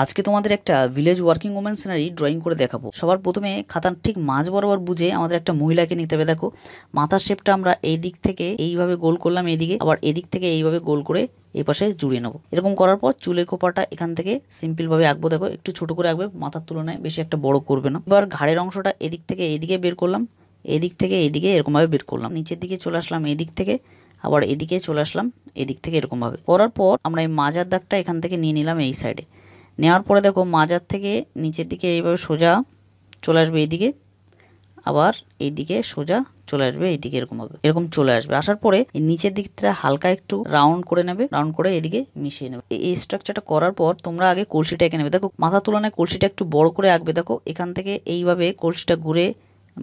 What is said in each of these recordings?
আজকে তোমাদের একটা village working women scenery drawing করে দেখাবো সবার প্রথমে খাতার ঠিক মাঝ বরাবর বুঝে আমাদের একটা মহিলাকে নিতে হবে দেখো মাথার শেপটা আমরা এই দিক থেকে এইভাবে গোল করলাম এদিকে আবার এদিক থেকে এইভাবে গোল করে এই পাশে জুড়িয়ে নেবো এরকম করার পর চুলের কোপাটা এখান থেকে সিম্পলভাবে আঁকবো দেখো একটু ছোট করে আঁকবে মাথার তুলনায় বেশি একটা বড় করবে না এবার ঘাড়ের অংশটা এদিক থেকে এদিকে বের করলাম এদিক থেকে এদিকে এরকমভাবে বের করলাম নিচের দিকে চলে আসলাম এদিক থেকে আবার এদিকে চলে আসলাম এদিক থেকে এরকমভাবে করার পর আমরা এই মাজার দাগটা এখান থেকে নিয়ে নিলাম এই সাইডে নেওয়ার পরে দেখো মাজার থেকে নিচের দিকে এইভাবে সোজা চলে আসবে এইদিকে আবার এইদিকে সোজা চলে আসবে এইদিকে এরকম হবে এরকম চলে আসবে আসার পরে নিচের দিকটা হালকা একটু রাউন্ড করে নেবে রাউন্ড করে এদিকে মিশিয়ে নেবে এই স্ট্রাকচারটা করার পর তোমরা আগে কলসিটা এঁকে নেবে দেখো মাথা তুলনায় কলসিটা একটু বড় করে আঁকবে দেখো এখান থেকে এইভাবে কলসিটা ঘুরে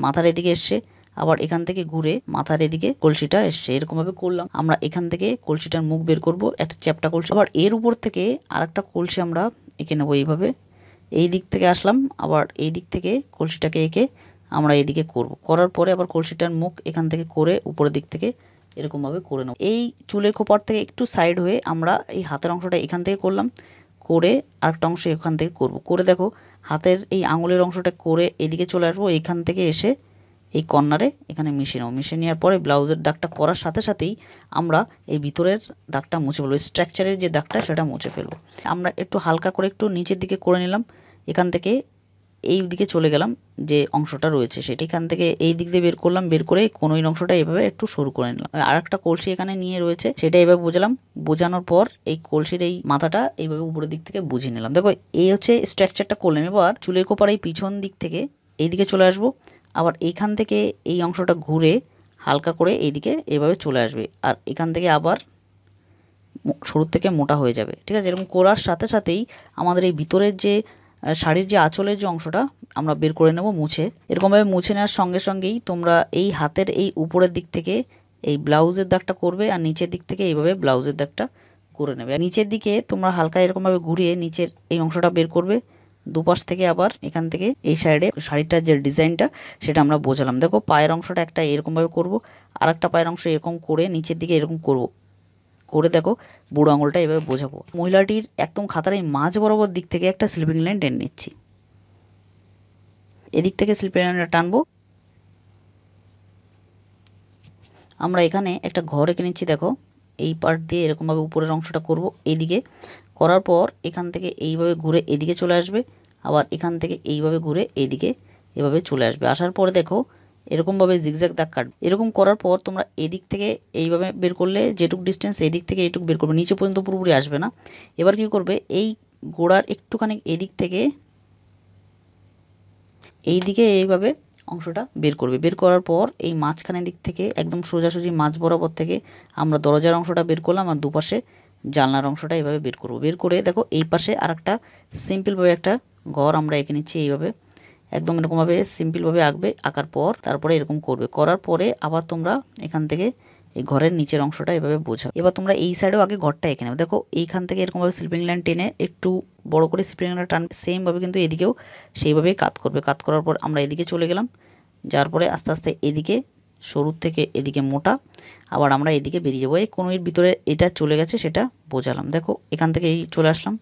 মাথার এদিকে এসছে আবার এখান থেকে ঘুরে মাথার এদিকে কলসিটা এসছে এরকমভাবে করলাম আমরা এখান থেকে কলসিটার মুখ বের করব একটা চ্যাপটা কলসি আবার এর উপর থেকে আর একটা কলসি আমরা এঁকে নেবো এইভাবে এই দিক থেকে আসলাম আবার এই দিক থেকে কলসিটাকে এঁকে আমরা এদিকে করব করার পরে আবার কলসিটার মুখ এখান থেকে করে উপরের দিক থেকে এরকমভাবে করে নেব এই চুলের খোপার থেকে একটু সাইড হয়ে আমরা এই হাতের অংশটা এখান থেকে করলাম করে আরেকটা অংশ এখান থেকে করব করে দেখো হাতের এই আঙুলের অংশটা করে এদিকে চলে আসবো এখান থেকে এসে এই কর্নারে এখানে মিশে নেব মিশে নেওয়ার পরে ব্লাউজের দাগটা করার সাথে সাথেই আমরা এই ভিতরের দাগটা মুছে ফেলবো স্ট্রাকচারের যে দাগটা সেটা মুছে ফেলবো আমরা একটু হালকা করে একটু নিচের দিকে করে নিলাম এখান থেকে এই দিকে চলে গেলাম যে অংশটা রয়েছে সেটি এখান থেকে এই দিক দিয়ে বের করলাম বের করে কোনো অংশটা এভাবে একটু শুরু করে নিলাম আর একটা কলসি এখানে নিয়ে রয়েছে সেটা এভাবে বোঝালাম বোঝানোর পর এই কলসির এই মাথাটা এইভাবে উপরের দিক থেকে বুঝিয়ে নিলাম দেখো এই হচ্ছে স্ট্রাকচারটা করলাম এবার চুলের কোপার এই পিছন দিক থেকে এইদিকে চলে আসবো আবার এইখান থেকে এই অংশটা ঘুরে হালকা করে এইদিকে এভাবে চলে আসবে আর এখান থেকে আবার শুরুর থেকে মোটা হয়ে যাবে ঠিক আছে এরকম করার সাথে সাথেই আমাদের এই ভিতরের যে শাড়ির যে আঁচলের যে অংশটা আমরা বের করে নেব মুছে এরকমভাবে মুছে নেওয়ার সঙ্গে সঙ্গেই তোমরা এই হাতের এই উপরের দিক থেকে এই ব্লাউজের দাগটা করবে আর নিচের দিক থেকে এইভাবে ব্লাউজের দাগটা করে নেবে নিচের দিকে তোমরা হালকা এরকমভাবে ঘুরিয়ে নিচের এই অংশটা বের করবে দুপাশ থেকে আবার এখান থেকে এই সাইডে শাড়িটার যে ডিজাইনটা সেটা আমরা বোঝালাম দেখো পায়ের অংশটা একটা এরকমভাবে করব আর একটা পায়ের অংশ এরকম করে নিচের দিকে এরকম করব করে দেখো বুড়ো আঙুলটা এভাবে বোঝাবো মহিলাটির একদম খাতার এই মাঝ বরাবর দিক থেকে একটা স্লিপিং লাইন টেন নিচ্ছি এদিক থেকে স্লিপিং লাইনটা টানবো আমরা এখানে একটা ঘর এঁকে নিচ্ছি দেখো এই পার্ট দিয়ে এরকমভাবে উপরের অংশটা করব এদিকে করার পর এখান থেকে এইভাবে ঘুরে এদিকে চলে আসবে আবার এখান থেকে এইভাবে ঘুরে এইদিকে এভাবে চলে আসবে আসার পরে দেখো এরকমভাবে জিগজ্যাগ দাগ কাটবে এরকম করার পর তোমরা এদিক থেকে এইভাবে বের করলে যেটুক ডিস্টেন্স এদিক থেকে এটুক বের করবে নিচে পর্যন্ত পুরোপুরি আসবে না এবার কি করবে এই গোড়ার একটুখানি এদিক থেকে এই দিকে এইভাবে অংশটা বের করবে বের করার পর এই মাঝখানের দিক থেকে একদম সোজাসুজি মাঝ বরাবর থেকে আমরা দরজার অংশটা বের করলাম আর দুপাশে জানলার অংশটা এভাবে বের করব বের করে দেখো এই পাশে আর একটা সিম্পলভাবে একটা ঘর আমরা এঁকে নিচ্ছি এইভাবে একদম এরকমভাবে সিম্পলভাবে আঁকবে আঁকার পর তারপরে এরকম করবে করার পরে আবার তোমরা এখান থেকে এই ঘরের নিচের অংশটা এভাবে বোঝাও এবার তোমরা এই সাইডেও আগে ঘরটা এখানে নেবে দেখো এইখান থেকে এরকমভাবে স্লিপিং লাইন টেনে একটু বড় করে স্লিপিং লাইনটা টান সেমভাবে কিন্তু এদিকেও সেইভাবেই কাত করবে কাত করার পর আমরা এদিকে চলে গেলাম যার পরে আস্তে আস্তে এদিকে সরুর থেকে এদিকে মোটা আবার আমরা এদিকে বেরিয়ে যাবো এই কোনোর ভিতরে এটা চলে গেছে সেটা বোঝালাম দেখো এখান থেকে এই চলে আসলাম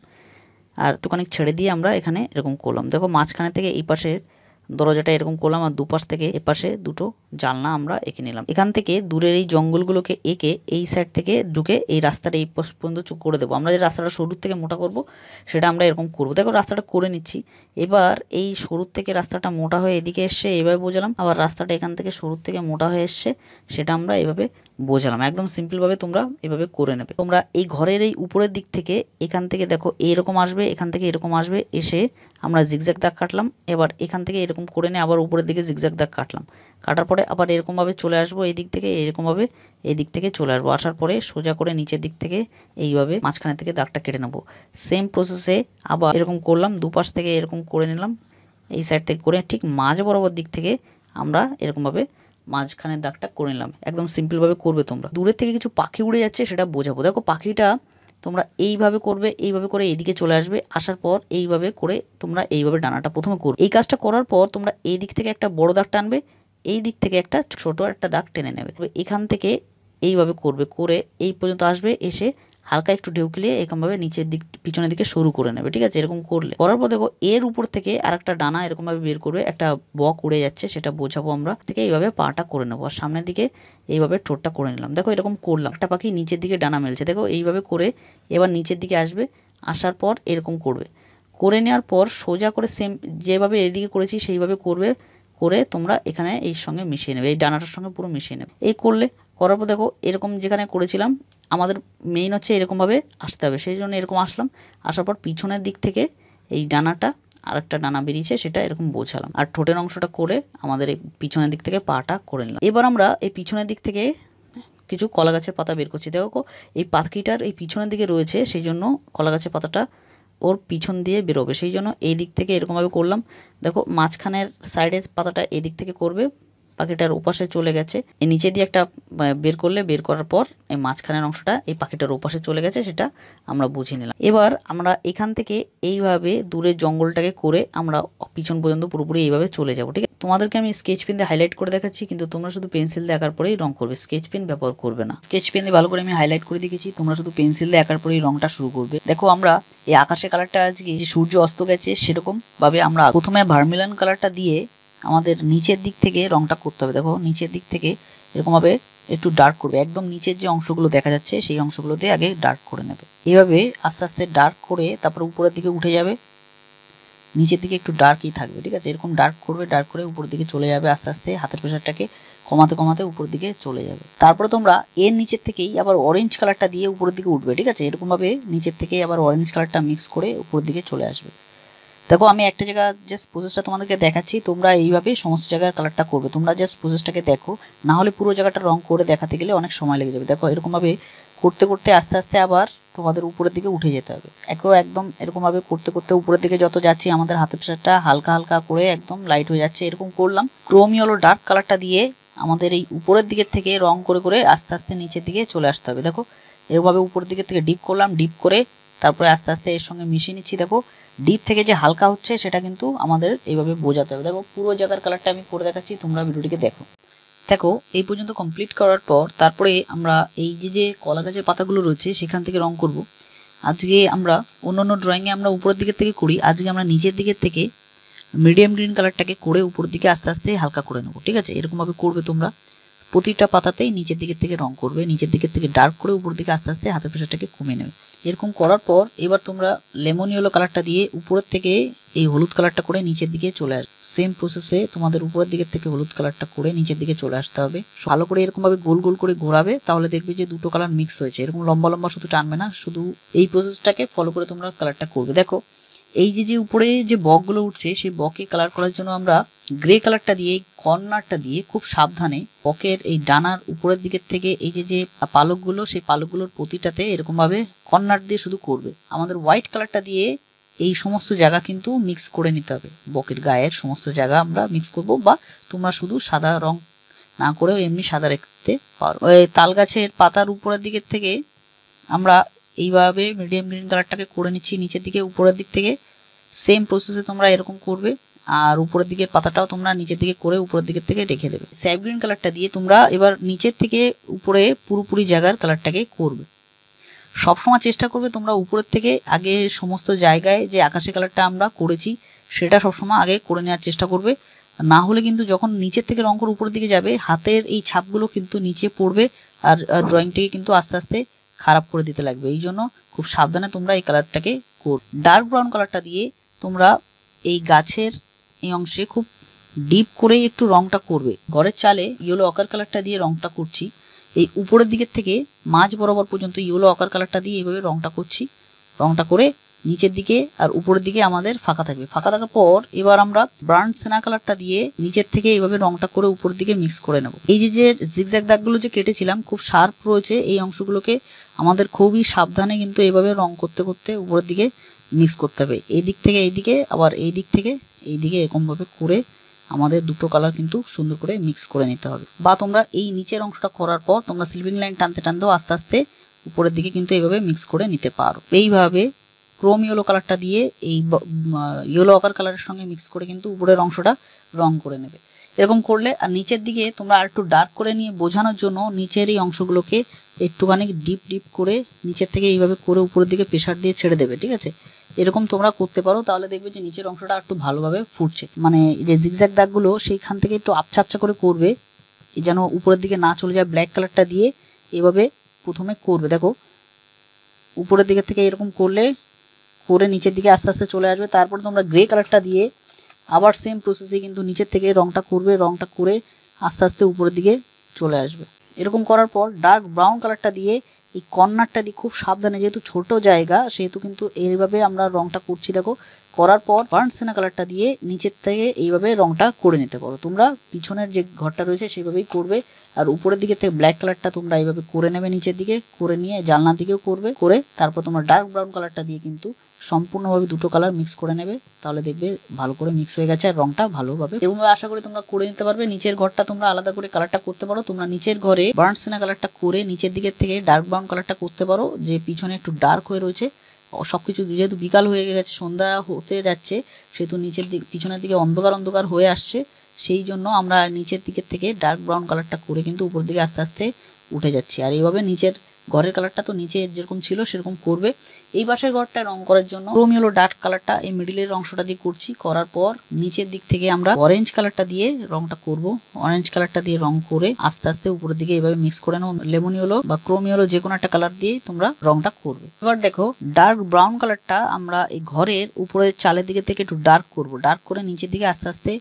আর একটুখানি ছেড়ে দিয়ে আমরা এখানে এরকম করলাম দেখো মাঝখানে থেকে এই পাশে দরজাটা এরকম করলাম আর দুপাশ থেকে এপাশে দুটো জানলা আমরা এঁকে নিলাম এখান থেকে দূরের এই জঙ্গলগুলোকে এঁকে এই সাইড থেকে ঢুকে এই রাস্তাটা এই পর্যন্ত চুপ করে দেবো আমরা যে রাস্তাটা সরুর থেকে মোটা করব সেটা আমরা এরকম করবো দেখো রাস্তাটা করে নিচ্ছি এবার এই সরুর থেকে রাস্তাটা মোটা হয়ে এদিকে এসছে এভাবে বোঝালাম আবার রাস্তাটা এখান থেকে সরুর থেকে মোটা হয়ে এসছে সেটা আমরা এভাবে বোঝালাম একদম সিম্পলভাবে তোমরা এভাবে করে নেবে তোমরা এই ঘরের এই উপরের দিক থেকে এখান থেকে দেখো এরকম আসবে এখান থেকে এরকম আসবে এসে আমরা জিগজ্যাক দাগ কাটলাম এবার এখান থেকে এরকম করে নিয়ে আবার উপরের দিকে জিগজ্যাক দাগ কাটলাম কাটার পরে আবার এরকমভাবে চলে আসবো এই দিক থেকে এরকমভাবে এই দিক থেকে চলে আসবো আসার পরে সোজা করে নিচের দিক থেকে এইভাবে মাঝখানে থেকে দাগটা কেটে নেবো সেম প্রসেসে আবার এরকম করলাম দুপাশ থেকে এরকম করে নিলাম এই সাইড থেকে করে ঠিক মাঝ বরাবর দিক থেকে আমরা এরকমভাবে মাঝখানের দাগটা করে নিলাম একদম সিম্পলভাবে করবে তোমরা দূরের থেকে কিছু পাখি উড়ে যাচ্ছে সেটা বোঝাবো দেখো পাখিটা তোমরা এইভাবে করবে এইভাবে করে এদিকে চলে আসবে আসার পর এইভাবে করে তোমরা এইভাবে ডানাটা প্রথমে করবে এই কাজটা করার পর তোমরা এই দিক থেকে একটা বড় দাগ টানবে এই দিক থেকে একটা ছোট একটা দাগ টেনে নেবে এখান থেকে এইভাবে করবে করে এই পর্যন্ত আসবে এসে হালকা একটু ঢেউকিলিয়ে এরকমভাবে নিচের দিক পিছনের দিকে শুরু করে নেবে ঠিক আছে এরকম করলে করার পর দেখো এর উপর থেকে আর একটা ডানা এরকমভাবে বের করবে একটা বক উড়ে যাচ্ছে সেটা বোঝাবো আমরা থেকে এইভাবে পাটা করে নেবো আর সামনের দিকে এইভাবে ঠোঁটটা করে নিলাম দেখো এরকম করলাম একটা পাখি নিচের দিকে ডানা মেলছে দেখো এইভাবে করে এবার নিচের দিকে আসবে আসার পর এরকম করবে করে নেওয়ার পর সোজা করে সেম যেভাবে এদিকে করেছি সেইভাবে করবে করে তোমরা এখানে এই সঙ্গে মিশিয়ে নেবে এই ডানাটার সঙ্গে পুরো মিশিয়ে নেবে এই করলে করার পর দেখো এরকম যেখানে করেছিলাম আমাদের মেইন হচ্ছে এরকমভাবে আসতে হবে সেই জন্য এরকম আসলাম আসার পর পিছনের দিক থেকে এই ডানাটা আরেকটা ডানা বেরিয়েছে সেটা এরকম বোঝালাম আর ঠোঁটের অংশটা করে আমাদের এই পিছনের দিক থেকে পাটা করে নিলাম এবার আমরা এই পিছনের দিক থেকে কিছু কলা গাছের পাতা বের করছি দেখো এই পাখিটার এই পিছনের দিকে রয়েছে সেই জন্য কলা গাছের পাতাটা ওর পিছন দিয়ে বেরোবে সেই জন্য এই দিক থেকে এরকমভাবে করলাম দেখো মাঝখানের সাইডের পাতাটা এদিক থেকে করবে পাখিটার ওপাশে চলে গেছে এই নিচে দিয়ে একটা বের করলে বের করার পর এই মাঝখানের অংশটা এই পাখিটার ওপাশে চলে গেছে সেটা আমরা বুঝে নিলাম এবার আমরা এখান থেকে এইভাবে দূরের জঙ্গলটাকে করে আমরা পিছন পর্যন্ত পুরোপুরি এইভাবে চলে যাব ঠিক আছে তোমাদেরকে আমি স্কেচ পেন দিয়ে হাইলাইট করে দেখাচ্ছি কিন্তু তোমরা শুধু পেন্সিল দিয়ে আঁকার পরেই রং করবে স্কেচ পেন ব্যবহার করবে না স্কেচ পেন দিয়ে ভালো করে আমি হাইলাইট করে দেখেছি তোমরা শুধু পেন্সিল দিয়ে আঁকার পরেই রংটা শুরু করবে দেখো আমরা এই আকাশে কালারটা আজকে সূর্য অস্ত গেছে সেরকম ভাবে আমরা প্রথমে ভার্মিলান কালারটা দিয়ে আমাদের নিচের দিক থেকে রংটা করতে হবে দেখো নিচের দিক থেকে এরকমভাবে একটু ডার্ক করবে একদম নিচের যে অংশগুলো দেখা যাচ্ছে সেই অংশগুলোতে আগে ডার্ক করে নেবে এইভাবে আস্তে আস্তে ডার্ক করে তারপর উপরের দিকে উঠে যাবে নিচের দিকে একটু ডার্কই থাকবে ঠিক আছে এরকম ডার্ক করবে ডার্ক করে উপরের দিকে চলে যাবে আস্তে আস্তে হাতের প্রেশারটাকে কমাতে কমাতে উপরের দিকে চলে যাবে তারপরে তোমরা এর নিচের থেকেই আবার অরেঞ্জ কালারটা দিয়ে উপরের দিকে উঠবে ঠিক আছে এরকমভাবে নিচের থেকে আবার অরেঞ্জ কালারটা মিক্স করে উপরের দিকে চলে আসবে দেখো আমি একটা জায়গা জাস্ট প্রসেসটা তোমাদেরকে দেখাচ্ছি তোমরা এইভাবে সমস্ত জায়গার কালারটা করবে তোমরা জাস্ট প্রসেসটাকে দেখো না হলে পুরো জায়গাটা রং করে দেখাতে গেলে অনেক সময় লেগে যাবে দেখো এরকমভাবে করতে করতে আস্তে আস্তে আবার তোমাদের উপরের দিকে উঠে যেতে হবে একেও একদম এরকমভাবে করতে করতে উপরের দিকে যত যাচ্ছি আমাদের হাতের প্রেশারটা হালকা হালকা করে একদম লাইট হয়ে যাচ্ছে এরকম করলাম ক্রোমি হলো ডার্ক কালারটা দিয়ে আমাদের এই উপরের দিকের থেকে রং করে করে আস্তে আস্তে নিচের দিকে চলে আসতে হবে দেখো এরকমভাবে উপরের দিকে থেকে ডিপ করলাম ডিপ করে তারপরে আস্তে আস্তে এর সঙ্গে মিশিয়ে নিচ্ছি দেখো ডিপ থেকে যে হালকা হচ্ছে সেটা কিন্তু আমাদের এইভাবে বোঝাতে হবে দেখো পুরো জায়গার কালারটা আমি করে দেখাচ্ছি তোমরা ভিডিওটিকে দেখো দেখো এই পর্যন্ত কমপ্লিট করার পর তারপরে আমরা এই যে যে কলা গাছের পাতাগুলো রয়েছে সেখান থেকে রং করব আজকে আমরা অন্য অন্য ড্রয়িংয়ে আমরা উপরের দিকের থেকে করি আজকে আমরা নিচের দিকের থেকে মিডিয়াম গ্রিন কালারটাকে করে উপর দিকে আস্তে আস্তে হালকা করে নেবো ঠিক আছে এরকমভাবে করবে তোমরা প্রতিটা পাতাতেই নিচের দিকের থেকে রং করবে নিচের দিকের থেকে ডার্ক করে উপর দিকে আস্তে আস্তে হাতের প্রেশারটাকে কমে নেবে এরকম করার পর এবার তোমরা লেমন ইয়েলো কালারটা দিয়ে উপরের থেকে এই হলুদ কালারটা করে নিচের দিকে চলে আস সেম প্রসেসে তোমাদের উপরের দিকের থেকে হলুদ কালারটা করে নিচের দিকে চলে আসতে হবে ভালো করে এরকমভাবে গোল গোল করে ঘোরাবে তাহলে দেখবে যে দুটো কালার মিক্স হয়েছে এরকম লম্বা লম্বা শুধু টানবে না শুধু এই প্রসেসটাকে ফলো করে তোমরা কালারটা করবে দেখো এই যে যে উপরে যে বকগুলো উঠছে সেই বকে কালার করার জন্য আমরা গ্রে কালারটা দিয়ে কর্নারটা দিয়ে খুব সাবধানে বকের এই ডানার উপরের দিকের থেকে এই যে যে পালকগুলো সেই পালকগুলোর প্রতিটাতে এরকমভাবে কর্নার দিয়ে শুধু করবে আমাদের হোয়াইট কালারটা দিয়ে এই সমস্ত জায়গা কিন্তু মিক্স করে নিতে হবে বকের গায়ের সমস্ত জায়গা আমরা মিক্স করব বা তোমরা শুধু সাদা রং না করেও এমনি সাদা রেখতে পারো তাল গাছের পাতার উপরের দিকের থেকে আমরা এইভাবে মিডিয়াম গ্রিন কালারটাকে করে নিচ্ছি নিচের দিকে উপরের দিক থেকে সেম প্রসেসে তোমরা এরকম করবে আর উপরের দিকের পাতাটাও তোমরা নিচের দিকে করে উপরের দিকের থেকে রেখে দেবে স্যাপ গ্রিন কালারটা দিয়ে তোমরা এবার নিচের থেকে উপরে পুরোপুরি জায়গার কালারটাকে করবে সবসময় চেষ্টা করবে তোমরা উপরের থেকে আগে সমস্ত জায়গায় যে আকাশে কালারটা আমরা করেছি সেটা সবসময় আগে করে নেওয়ার চেষ্টা করবে না হলে কিন্তু যখন নিচের থেকে রঙ করে উপরের দিকে যাবে হাতের এই ছাপগুলো কিন্তু নিচে পড়বে আর ড্রয়িংটিকে কিন্তু আস্তে আস্তে খারাপ করে দিতে লাগবে এই জন্য খুব সাবধানে তোমরা এই কালারটাকে কর ডার্ক ব্রাউন কালারটা দিয়ে তোমরা এই গাছের এই অংশে খুব ডিপ করে একটু রংটা করবে ঘরের চালে ইয়েলো অকার কালারটা দিয়ে রংটা করছি এই উপরের দিকের থেকে মাঝ বরাবর পর্যন্ত ইয়েলো অকার কালারটা দিয়ে এইভাবে রংটা করছি রংটা করে নিচের দিকে আর উপরের দিকে আমাদের ফাঁকা থাকবে ফাঁকা থাকার পর এবার আমরা ব্রান্ড সেনা কালারটা দিয়ে নিচের থেকে এইভাবে রংটা করে উপর দিকে মিক্স করে নেব এই যে যে জিগজ্যাগ দাগগুলো যে কেটেছিলাম খুব শার্প রয়েছে এই অংশগুলোকে আমাদের খুবই সাবধানে কিন্তু এভাবে রং করতে করতে উপরের দিকে মিক্স করতে হবে এই দিক থেকে এইদিকে আবার এই দিক থেকে এই দিকে এরকমভাবে করে আমাদের দুটো কালার কিন্তু সুন্দর করে মিক্স করে নিতে হবে বা তোমরা এই নিচের অংশটা করার পর তোমরা সিলভিং লাইন টানতে টানতেও আস্তে আস্তে উপরের দিকে কিন্তু এভাবে মিক্স করে নিতে পারো এইভাবে ক্রোম ইয়েলো কালারটা দিয়ে এই ইয়েলো আকার কালারের সঙ্গে মিক্স করে কিন্তু উপরের অংশটা রং করে নেবে এরকম করলে আর নিচের দিকে তোমরা আর একটু ডার্ক করে নিয়ে বোঝানোর জন্য নিচের এই অংশগুলোকে একটুখানি ডিপ ডিপ করে নিচের থেকে এইভাবে করে উপরের দিকে প্রেশার দিয়ে ছেড়ে দেবে ঠিক আছে এরকম তোমরা করতে পারো তাহলে দেখবে যে নিচের অংশটা একটু ভালোভাবে ফুটছে মানে যে জিগজ্যাক দাগগুলো সেইখান থেকে একটু আপছা আপছা করে করবে যেন উপরের দিকে না চলে যায় ব্ল্যাক কালারটা দিয়ে এভাবে প্রথমে করবে দেখো উপরের দিকে থেকে এরকম করলে করে নিচের দিকে আস্তে আস্তে চলে আসবে তারপর তোমরা গ্রে কালারটা দিয়ে আবার সেম প্রসেসে কিন্তু নিচের থেকে রংটা করবে রংটা করে আস্তে আস্তে উপরের দিকে চলে আসবে এরকম করার পর ডার্ক ব্রাউন কালারটা দিয়ে এই কর্নারটা দিয়ে খুব সাবধানে যেহেতু ছোট জায়গা সেহেতু কিন্তু এইভাবে আমরা রংটা করছি দেখো করার পর পার্নসেনা কালারটা দিয়ে নিচের থেকে এইভাবে রংটা করে নিতে পারো তোমরা পিছনের যে ঘরটা রয়েছে সেইভাবেই করবে আর উপরের দিকে থেকে ব্ল্যাক কালারটা তোমরা এইভাবে করে নেবে নিচের দিকে করে নিয়ে জালনা দিকেও করবে করে তারপর তোমরা ডার্ক ব্রাউন কালারটা দিয়ে কিন্তু সম্পূর্ণভাবে দুটো কালার মিক্স করে নেবে তাহলে দেখবে ভালো করে মিক্স হয়ে গেছে আর রংটা ভালোভাবে এরকমভাবে আশা করি তোমরা করে নিতে পারবে নিচের ঘরটা তোমরা আলাদা করে কালারটা করতে পারো তোমরা নিচের ঘরে বার্নসিনা কালারটা করে নিচের দিকের থেকে ডার্ক ব্রাউন কালারটা করতে পারো যে পিছনে একটু ডার্ক হয়ে রয়েছে সব কিছু যেহেতু বিকাল হয়ে গেছে সন্ধ্যা হতে যাচ্ছে সেহেতু নিচের দিক পিছনের দিকে অন্ধকার অন্ধকার হয়ে আসছে সেই জন্য আমরা নিচের দিকের থেকে ডার্ক ব্রাউন কালারটা করে কিন্তু উপর দিকে আস্তে আস্তে উঠে যাচ্ছে আর এইভাবে নিচের ঘরের কালারটা তো নিচে যেরকম ছিল সেরকম করবে এই পাশের ঘরটা রং করার জন্য ক্রোমিও ডার্ক কালারটা এই মিডিলের অংশটা দিয়ে করছি করার পর নিচের দিক থেকে আমরা অরেঞ্জ কালারটা দিয়ে রংটা করব অরেঞ্জ কালারটা দিয়ে রং করে আস্তে আস্তে উপরের দিকে এভাবে মিক্স করে লেমনি হলো বা ক্রোমিওলো যে কোনো একটা কালার দিয়ে তোমরা রংটা করবে এবার দেখো ডার্ক ব্রাউন কালারটা আমরা এই ঘরের উপরের চালের দিকে থেকে একটু ডার্ক করব ডার্ক করে নিচের দিকে আস্তে আস্তে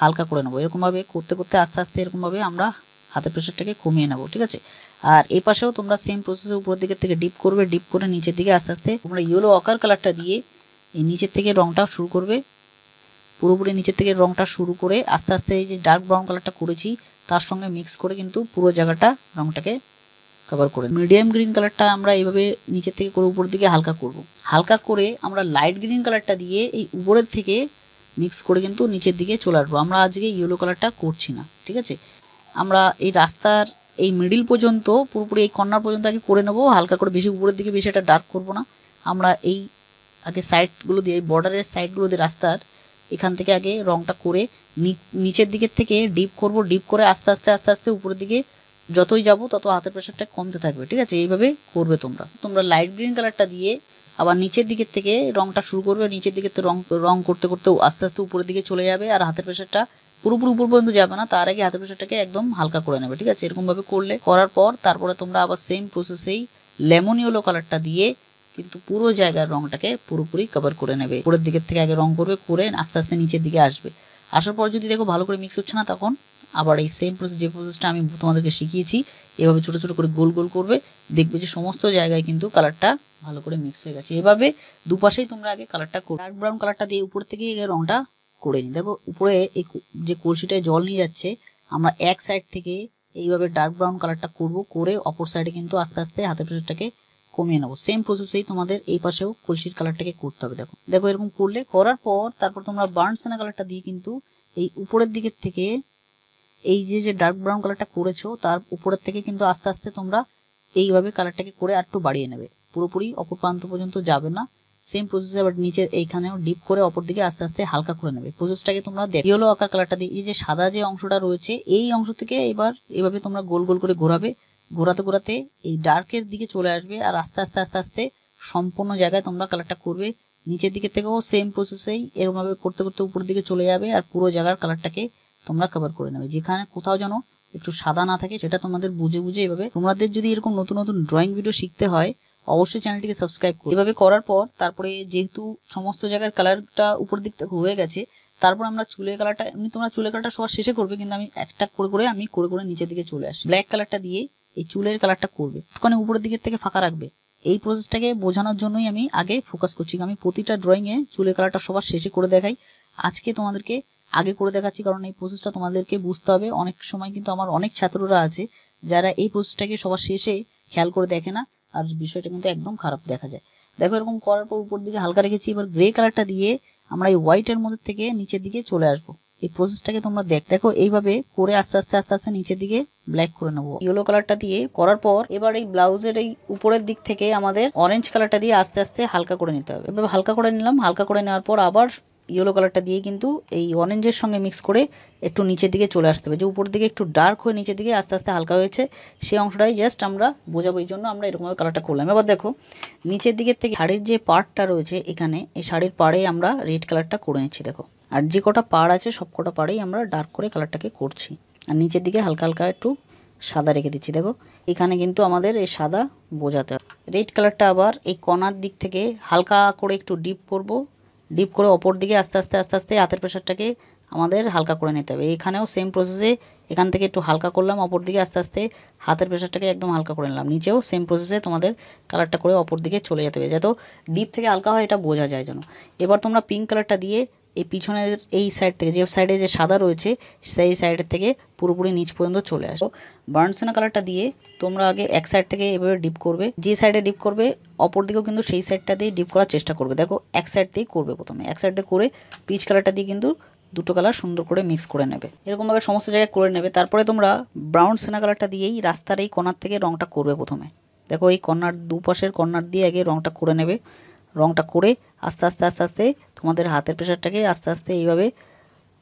হালকা করে নেবো এরকমভাবে করতে করতে আস্তে আস্তে এরকমভাবে আমরা হাতের প্রেশারটাকে কমিয়ে নেবো ঠিক আছে আর এই পাশেও তোমরা সেম প্রসেসে উপর দিকে থেকে ডিপ করবে ডিপ করে নিচের দিকে আস্তে আস্তে তোমরা ইয়েলো অকার কালারটা দিয়ে এই নিচের থেকে রংটা শুরু করবে পুরোপুরি নিচের থেকে রংটা শুরু করে আস্তে আস্তে এই যে ডার্ক ব্রাউন কালারটা করেছি তার সঙ্গে মিক্স করে কিন্তু পুরো জায়গাটা রংটাকে কভার করে মিডিয়াম গ্রিন কালারটা আমরা এইভাবে নিচের থেকে করে উপর দিকে হালকা করব। হালকা করে আমরা লাইট গ্রিন কালারটা দিয়ে এই উপরের থেকে মিক্স করে কিন্তু নিচের দিকে চলে আসবো আমরা আজকে ইয়েলো কালারটা করছি না ঠিক আছে আমরা এই রাস্তার এই মিডিল পর্যন্ত পুরোপুরি এই কর্নার পর্যন্ত আগে করে নেবো হালকা করে বেশি উপরের দিকে বেশি এটা ডার্ক করবো না আমরা এই আগে সাইডগুলো দিয়ে বর্ডারের সাইডগুলো দিয়ে রাস্তার এখান থেকে আগে রংটা করে নিচের দিকের থেকে ডিপ করব ডিপ করে আস্তে আস্তে আস্তে আস্তে উপরের দিকে যতই যাব তত হাতের প্রেশারটা কমতে থাকবে ঠিক আছে এইভাবে করবে তোমরা তোমরা লাইট গ্রিন কালারটা দিয়ে আবার নিচের দিকের থেকে রংটা শুরু করবে নিচের দিকে তো রং রং করতে করতে আস্তে আস্তে উপরের দিকে চলে যাবে আর হাতের প্রেশারটা পুরোপুরি উপর পর্যন্ত যাবে না তার আগে হাতে প্রেশারটাকে একদম হালকা করে নেবে ঠিক আছে এরকমভাবে করলে করার পর তারপরে তোমরা আবার সেম প্রসেসেই লেমন ইয়েলো কালারটা দিয়ে কিন্তু পুরো জায়গার রংটাকে পুরোপুরি কভার করে নেবে উপরের দিকের থেকে আগে রং করবে করে আস্তে আস্তে নিচের দিকে আসবে আসার পর যদি দেখো ভালো করে মিক্স হচ্ছে না তখন আবার এই সেম প্রসেস যে প্রসেসটা আমি তোমাদেরকে শিখিয়েছি এভাবে ছোটো ছোটো করে গোল গোল করবে দেখবে যে সমস্ত জায়গায় কিন্তু কালারটা ভালো করে মিক্স হয়ে গেছে এভাবে দুপাশেই তোমরা আগে কালারটা করো ডার্ক ব্রাউন কালারটা দিয়ে উপর থেকে রংটা করে নিই দেখো উপরে এই যে কলসিটায় জল নিয়ে যাচ্ছে আমরা এক সাইড থেকে এইভাবে ডার্ক ব্রাউন কালারটা করব করে অপর সাইডে কিন্তু আস্তে আস্তে হাতের প্রেসারটাকে কমিয়ে নেবো সেম প্রসেসেই তোমাদের এই পাশেও কলসির কালারটাকে করতে হবে দেখো দেখো এরকম করলে করার পর তারপর তোমরা বার্নসেনা কালারটা দিয়ে কিন্তু এই উপরের দিকের থেকে এই যে যে ডার্ক ব্রাউন কালারটা করেছো তার উপরের থেকে কিন্তু আস্তে আস্তে তোমরা এইভাবে কালারটাকে করে আর একটু বাড়িয়ে নেবে পুরোপুরি অপর প্রান্ত পর্যন্ত যাবে না সেম প্রসেসে আবার নিচে এইখানেও ডিপ করে অপর দিকে আস্তে আস্তে হালকা করে নেবে প্রসেসটাকে তোমরা দেখ ইয়েলো আকার কালারটা দিয়ে এই যে সাদা যে অংশটা রয়েছে এই অংশ থেকে এবার এভাবে তোমরা গোল গোল করে ঘোরাবে ঘোরাতে ঘোরাতে এই ডার্কের দিকে চলে আসবে আর আস্তে আস্তে আস্তে আস্তে সম্পূর্ণ জায়গায় তোমরা কালারটা করবে নিচের দিকে থেকেও সেম প্রসেসেই এরকমভাবে করতে করতে উপরের দিকে চলে যাবে আর পুরো জায়গার কালারটাকে তোমরা কভার করে নেবে যেখানে কোথাও যেন একটু সাদা না থাকে সেটা তোমাদের বুঝে বুঝে এভাবে তোমাদের যদি এরকম নতুন নতুন ড্রয়িং ভিডিও শিখতে হয় অবশ্যই চ্যানেলটিকে সাবস্ক্রাইব করুন এভাবে করার পর তারপরে যেহেতু সমস্ত জায়গার কালারটা উপর দিক থেকে হয়ে গেছে তারপর আমরা চুলের কালারটা এমনি তোমরা চুলের কালারটা সবার শেষে করবে কিন্তু আমি একটা করে করে আমি করে করে নিচের দিকে চলে আসি ব্ল্যাক কালারটা দিয়ে এই চুলের কালারটা করবে একটুখানি মানে উপরের দিকের থেকে ফাঁকা রাখবে এই প্রসেসটাকে বোঝানোর জন্যই আমি আগে ফোকাস করছি আমি প্রতিটা ড্রয়িংয়ে চুলের কালারটা সবার শেষে করে দেখাই আজকে তোমাদেরকে আগে করে দেখাচ্ছি কারণ এই প্রসেসটা তোমাদেরকে বুঝতে হবে অনেক সময় কিন্তু আমার অনেক ছাত্ররা আছে যারা এই প্রসেসটাকে সবার শেষে খেয়াল করে দেখে না আর বিষয়টা কিন্তু একদম খারাপ দেখা যায় দেখো এরকম করার পর উপর দিকে হালকা রেখেছি এবার গ্রে কালারটা দিয়ে আমরা এই হোয়াইটের মধ্যে থেকে নিচের দিকে চলে আসবো এই প্রসেসটাকে তোমরা দেখ দেখো এইভাবে করে আস্তে আস্তে আস্তে আস্তে নিচের দিকে ব্ল্যাক করে নেবো ইয়েলো কালারটা দিয়ে করার পর এবার এই ব্লাউজের এই উপরের দিক থেকে আমাদের অরেঞ্জ কালারটা দিয়ে আস্তে আস্তে হালকা করে নিতে হবে এবার হালকা করে নিলাম হালকা করে নেওয়ার পর আবার ইয়েলো কালারটা দিয়ে কিন্তু এই অরেঞ্জের সঙ্গে মিক্স করে একটু নিচের দিকে চলে আসতে হবে যে উপর দিকে একটু ডার্ক হয়ে নিচের দিকে আস্তে আস্তে হালকা হয়েছে সেই অংশটাই জাস্ট আমরা বোঝাবো এই জন্য আমরা এরকমভাবে কালারটা করলাম এবার দেখো নিচের দিকের থেকে শাড়ির যে পার্টটা রয়েছে এখানে এই শাড়ির পাড়ে আমরা রেড কালারটা করে নিচ্ছি দেখো আর যে কটা পাড় আছে সব কটা পাড়েই আমরা ডার্ক করে কালারটাকে করছি আর নিচের দিকে হালকা হালকা একটু সাদা রেখে দিচ্ছি দেখো এখানে কিন্তু আমাদের এই সাদা বোঝাতে হবে রেড কালারটা আবার এই কণার দিক থেকে হালকা করে একটু ডিপ করবো ডিপ করে অপর দিকে আস্তে আস্তে আস্তে আস্তে হাতের প্রেশারটাকে আমাদের হালকা করে নিতে হবে এখানেও সেম প্রসেসে এখান থেকে একটু হালকা করলাম অপর দিকে আস্তে আস্তে হাতের প্রেশারটাকে একদম হালকা করে নিলাম নিচেও সেম প্রসেসে তোমাদের কালারটা করে অপর দিকে চলে যেতে হবে যাতে ডিপ থেকে হালকা হয় এটা বোঝা যায় যেন এবার তোমরা পিঙ্ক কালারটা দিয়ে এই পিছনের এই সাইড থেকে যে সাইডে যে সাদা রয়েছে সেই সাইড থেকে পুরোপুরি নিচ পর্যন্ত চলে আসো বার্নসেনা কালারটা দিয়ে তোমরা আগে এক সাইড থেকে এভাবে ডিপ করবে যে সাইডে ডিপ করবে অপর দিকেও কিন্তু সেই সাইডটা দিয়ে ডিপ করার চেষ্টা করবে দেখো এক সাইড দিয়েই করবে প্রথমে এক সাইড দিয়ে করে পিচ কালারটা দিয়ে কিন্তু দুটো কালার সুন্দর করে মিক্স করে নেবে এরকমভাবে সমস্ত জায়গায় করে নেবে তারপরে তোমরা ব্রাউন সেনা কালারটা দিয়েই রাস্তার এই কর্নার থেকে রঙটা করবে প্রথমে দেখো এই কর্নার দুপাশের কর্নার দিয়ে আগে রঙটা করে নেবে রঙটা করে আস্তে আস্তে আস্তে আস্তে তোমাদের হাতের প্রেশারটাকে আস্তে আস্তে এইভাবে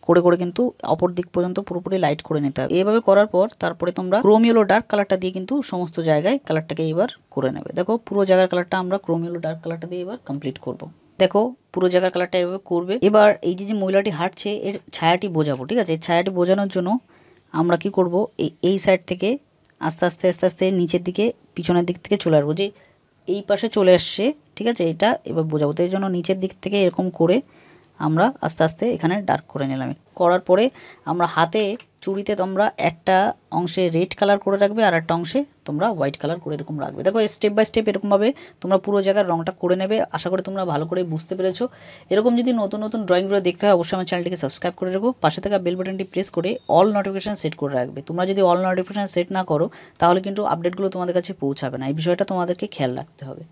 করে করে কিন্তু অপর দিক পর্যন্ত পুরোপুরি লাইট করে নিতে হবে এইভাবে করার পর তারপরে তোমরা ক্রোমিওলো ডার্ক কালারটা দিয়ে কিন্তু সমস্ত জায়গায় কালারটাকে এবার করে নেবে দেখো পুরো জায়গার কালারটা আমরা ক্রোমিওলো ডার্ক কালারটা দিয়ে এবার কমপ্লিট করব। দেখো পুরো জায়গার কালারটা এভাবে করবে এবার এই যে যে মহিলাটি হাঁটছে এর ছায়াটি বোঝাবো ঠিক আছে ছায়াটি বোঝানোর জন্য আমরা কি করব এই এই সাইড থেকে আস্তে আস্তে আস্তে আস্তে নিচের দিকে পিছনের দিক থেকে চলে আসবো যে এই পাশে চলে আসছে ঠিক আছে এটা এবার বোঝাবো তো জন্য নিচের দিক থেকে এরকম করে আমরা আস্তে আস্তে এখানে ডার্ক করে নিলাম করার পরে আমরা হাতে চুড়িতে তোমরা একটা অংশে রেড কালার করে রাখবে আর একটা অংশে তোমরা হোয়াইট কালার করে এরকম রাখবে দেখো স্টেপ বাই স্টেপ এরকমভাবে তোমরা পুরো জায়গার রঙটা করে নেবে আশা করি তোমরা ভালো করে বুঝতে পেরেছো এরকম যদি নতুন নতুন ড্রয়িংগুলো দেখতে হয় অবশ্যই আমার চ্যানেলটিকে সাবস্ক্রাইব করে রাখো পাশে থাকা বেল বাটনটি প্রেস করে অল নোটিফিকেশান সেট করে রাখবে তোমরা যদি অল নোটিফিকেশান সেট না করো তাহলে কিন্তু আপডেটগুলো তোমাদের কাছে পৌঁছাবে না এই বিষয়টা তোমাদেরকে খেয়াল রাখতে হবে